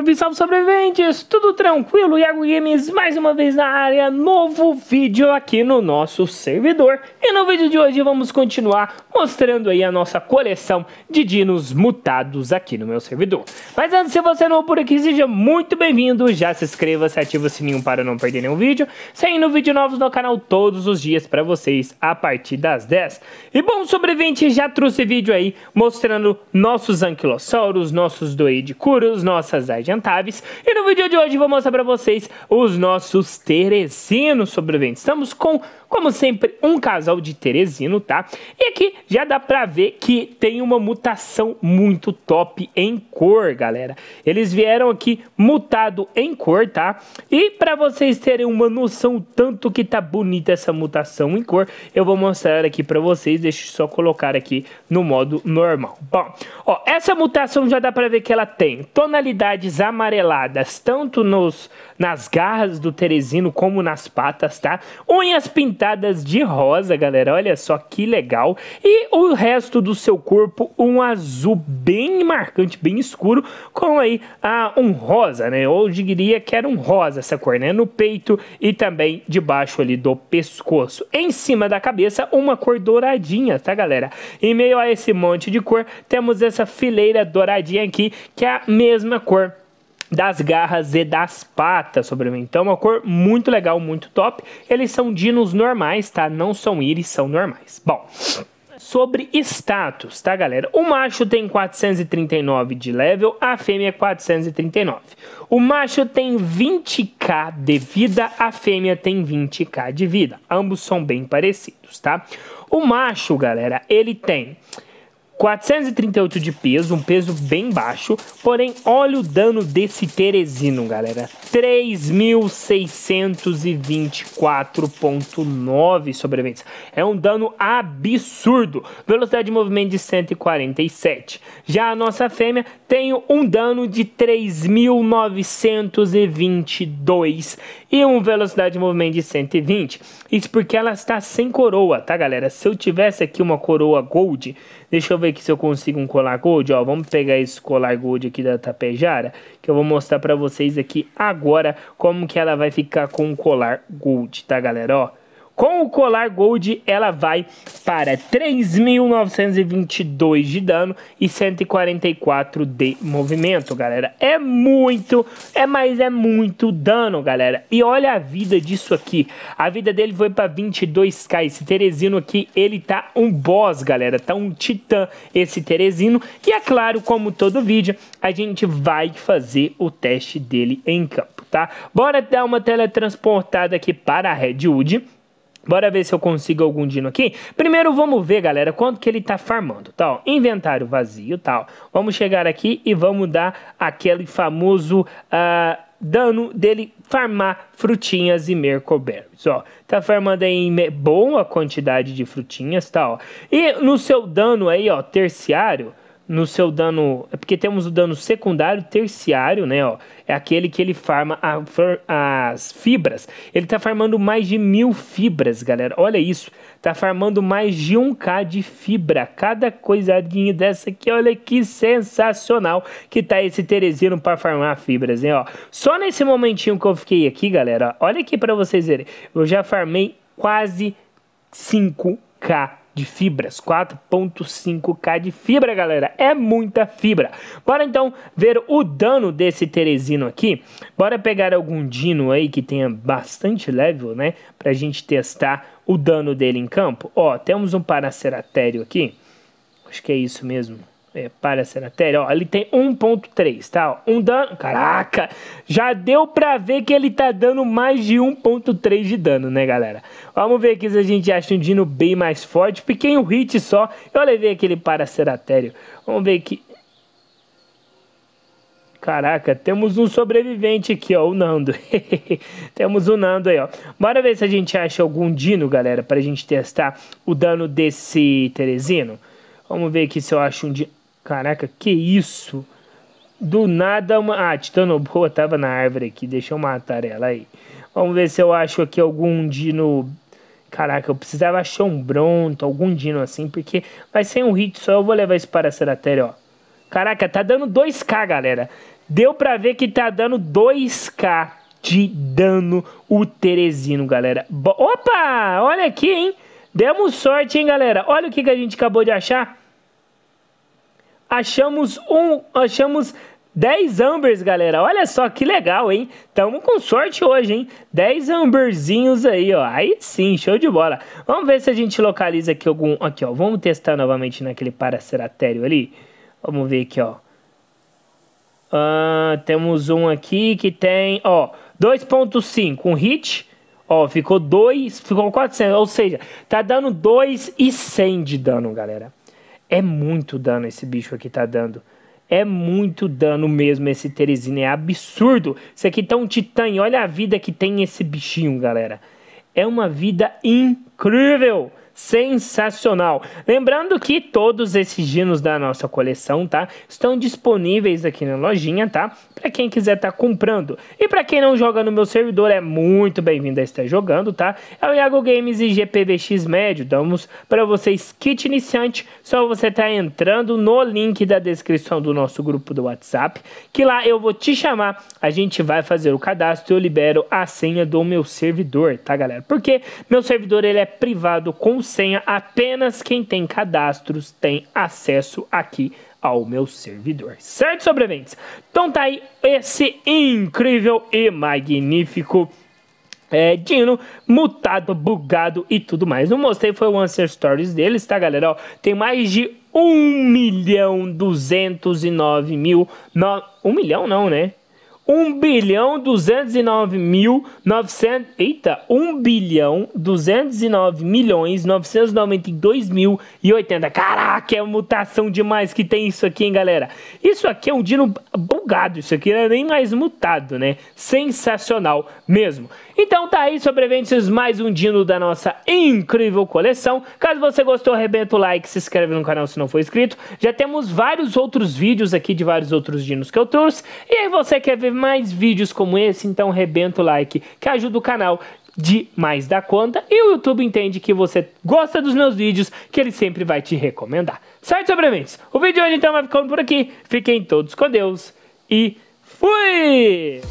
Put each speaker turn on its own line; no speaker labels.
Salve, salve sobreviventes! Tudo tranquilo? Iago Games mais uma vez na área, novo vídeo aqui no nosso servidor. E no vídeo de hoje vamos continuar mostrando aí a nossa coleção de dinos mutados aqui no meu servidor. Mas antes, se você é novo por aqui, seja muito bem-vindo, já se inscreva, se ativa o sininho para não perder nenhum vídeo, saindo vídeo novos no canal todos os dias para vocês a partir das 10. E bom, sobrevivente, já trouxe vídeo aí mostrando nossos anquilossauros, nossos doeidicuros, nossas adiantáveis. E no vídeo de hoje vou mostrar para vocês os nossos teresinos sobreviventes. Estamos com como sempre, um casal de Teresino, tá? E aqui já dá pra ver que tem uma mutação muito top em cor, galera. Eles vieram aqui mutado em cor, tá? E pra vocês terem uma noção tanto que tá bonita essa mutação em cor, eu vou mostrar aqui pra vocês. Deixa eu só colocar aqui no modo normal. Bom, ó, essa mutação já dá pra ver que ela tem tonalidades amareladas, tanto nos, nas garras do Teresino como nas patas, tá? Unhas pintadas pintadas de rosa, galera. Olha só que legal. E o resto do seu corpo, um azul bem marcante, bem escuro, com aí ah, um rosa, né? Eu diria que era um rosa essa cor, né? No peito e também debaixo ali do pescoço. Em cima da cabeça, uma cor douradinha, tá, galera? Em meio a esse monte de cor, temos essa fileira douradinha aqui, que é a mesma cor das garras e das patas sobre mim. Então, uma cor muito legal, muito top. Eles são dinos normais, tá? Não são íris, são normais. Bom, sobre status, tá, galera? O macho tem 439 de level, a fêmea 439. É o macho tem 20k de vida, a fêmea tem 20k de vida. Ambos são bem parecidos, tá? O macho, galera, ele tem 438 de peso, um peso bem baixo, porém olha o dano desse Teresino, galera. 3.624.9 sobreviventes. É um dano absurdo. Velocidade de movimento de 147. Já a nossa fêmea tem um dano de 3.922 e um velocidade de movimento de 120. Isso porque ela está sem coroa, tá galera? Se eu tivesse aqui uma coroa gold, deixa eu ver aqui se eu consigo um colar gold, ó, vamos pegar esse colar gold aqui da Tapejara, que eu vou mostrar para vocês aqui agora agora como que ela vai ficar com o colar gold, tá galera? Ó, com o colar gold, ela vai para 3.922 de dano e 144 de movimento, galera. É muito, é mais é muito dano, galera. E olha a vida disso aqui. A vida dele foi para 22k. Esse Teresino aqui, ele tá um boss, galera. Tá um titã esse Teresino. E é claro, como todo vídeo, a gente vai fazer o teste dele em campo, tá? Bora dar uma teletransportada aqui para a Redwood. Bora ver se eu consigo algum dino aqui. Primeiro vamos ver, galera, quanto que ele tá farmando, tá? Ó, inventário vazio, tal. Tá, vamos chegar aqui e vamos dar aquele famoso... Uh, dano dele farmar frutinhas e mercoberries, ó. Tá farmando aí em boa quantidade de frutinhas, tá, ó. E no seu dano aí, ó, terciário, no seu dano. É porque temos o dano secundário, terciário, né? Ó, é aquele que ele farma a, as fibras. Ele tá farmando mais de mil fibras, galera. Olha isso. Tá farmando mais de 1k de fibra. Cada coisadinha dessa aqui, olha que sensacional que tá esse Teresino para farmar fibras, né? Ó, só nesse momentinho que eu fiquei aqui, galera, ó, olha aqui para vocês verem. Eu já farmei quase 5k de fibras, 4.5K de fibra, galera. É muita fibra. Bora então ver o dano desse Teresino aqui. Bora pegar algum Dino aí que tenha bastante level, né? Pra gente testar o dano dele em campo. Ó, temos um Paraceratério aqui. Acho que é isso mesmo. É, para essa matéria, ó, ele tem 1.3, tá? um dano, caraca, já deu pra ver que ele tá dando mais de 1.3 de dano, né, galera? Vamos ver aqui se a gente acha um Dino bem mais forte, porque em um hit só, eu levei aquele Paraceratério, vamos ver aqui. Caraca, temos um sobrevivente aqui, ó, o Nando. temos o Nando aí, ó. Bora ver se a gente acha algum Dino, galera, pra gente testar o dano desse Teresino. Vamos ver aqui se eu acho um Dino... Caraca, que isso? Do nada uma. Ah, Titanoboa tava na árvore aqui. Deixa eu matar ela aí. Vamos ver se eu acho aqui algum dino. Caraca, eu precisava achar um Bronto, algum dino assim, porque vai ser um hit só. Eu vou levar isso para a Seratéria, ó. Caraca, tá dando 2k, galera. Deu pra ver que tá dando 2k de dano o Teresino, galera. Bo Opa! Olha aqui, hein? Demos sorte, hein, galera? Olha o que, que a gente acabou de achar achamos um, achamos 10 ambers, galera. Olha só que legal, hein? Tamo com sorte hoje, hein? 10 amberzinhos aí, ó. Aí sim, show de bola. Vamos ver se a gente localiza aqui algum... Aqui, ó. Vamos testar novamente naquele paraceratério ali. Vamos ver aqui, ó. Ah, temos um aqui que tem, ó, 2.5, um hit. Ó, ficou 2, ficou 400, ou seja, tá dando 2 e 100 de dano, galera. É muito dano esse bicho aqui tá dando. É muito dano mesmo esse Teresina, é absurdo. Isso aqui tá um titã e olha a vida que tem esse bichinho, galera. É uma vida incrível sensacional. Lembrando que todos esses dinos da nossa coleção, tá? Estão disponíveis aqui na lojinha, tá? Para quem quiser estar tá comprando. E para quem não joga no meu servidor, é muito bem-vindo a estar jogando, tá? É o Iago Games e GPVX Médio. Damos para vocês kit iniciante, só você estar tá entrando no link da descrição do nosso grupo do WhatsApp, que lá eu vou te chamar, a gente vai fazer o cadastro e eu libero a senha do meu servidor, tá, galera? Porque meu servidor ele é privado com senha, apenas quem tem cadastros tem acesso aqui ao meu servidor. Certo, sobreviventes? Então tá aí esse incrível e magnífico é, Dino, mutado, bugado e tudo mais. Não mostrei, foi o Answer Stories deles, tá, galera? Ó, tem mais de 1 milhão 209 mil... No... 1 milhão não, né? 1 bilhão 209 mil 900, eita, 1 bilhão 209 milhões 992 mil e 80. Caraca, é mutação demais que tem isso aqui, hein, galera? Isso aqui é um dino bugado, isso aqui não é nem mais mutado, né? Sensacional mesmo. Então tá aí, sobreviventes, mais um Dino da nossa incrível coleção. Caso você gostou, arrebenta o like, se inscreve no canal se não for inscrito. Já temos vários outros vídeos aqui de vários outros Dinos que eu trouxe. E aí você quer ver mais vídeos como esse, então arrebenta o like, que ajuda o canal demais da conta e o YouTube entende que você gosta dos meus vídeos, que ele sempre vai te recomendar. Certo, sobreviventes? O vídeo de hoje então vai ficando por aqui. Fiquem todos com Deus e fui!